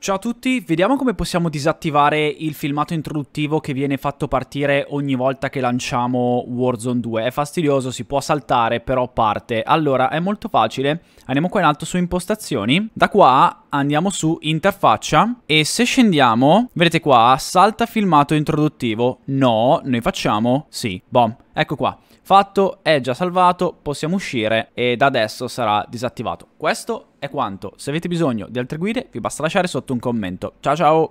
Ciao a tutti, vediamo come possiamo disattivare il filmato introduttivo che viene fatto partire ogni volta che lanciamo Warzone 2. È fastidioso, si può saltare, però parte. Allora, è molto facile. Andiamo qua in alto su impostazioni. Da qua andiamo su interfaccia e se scendiamo, vedete qua, salta filmato introduttivo. No, noi facciamo sì. Boh. Ecco qua, fatto, è già salvato, possiamo uscire e da adesso sarà disattivato. Questo è quanto, se avete bisogno di altre guide vi basta lasciare sotto un commento. Ciao ciao!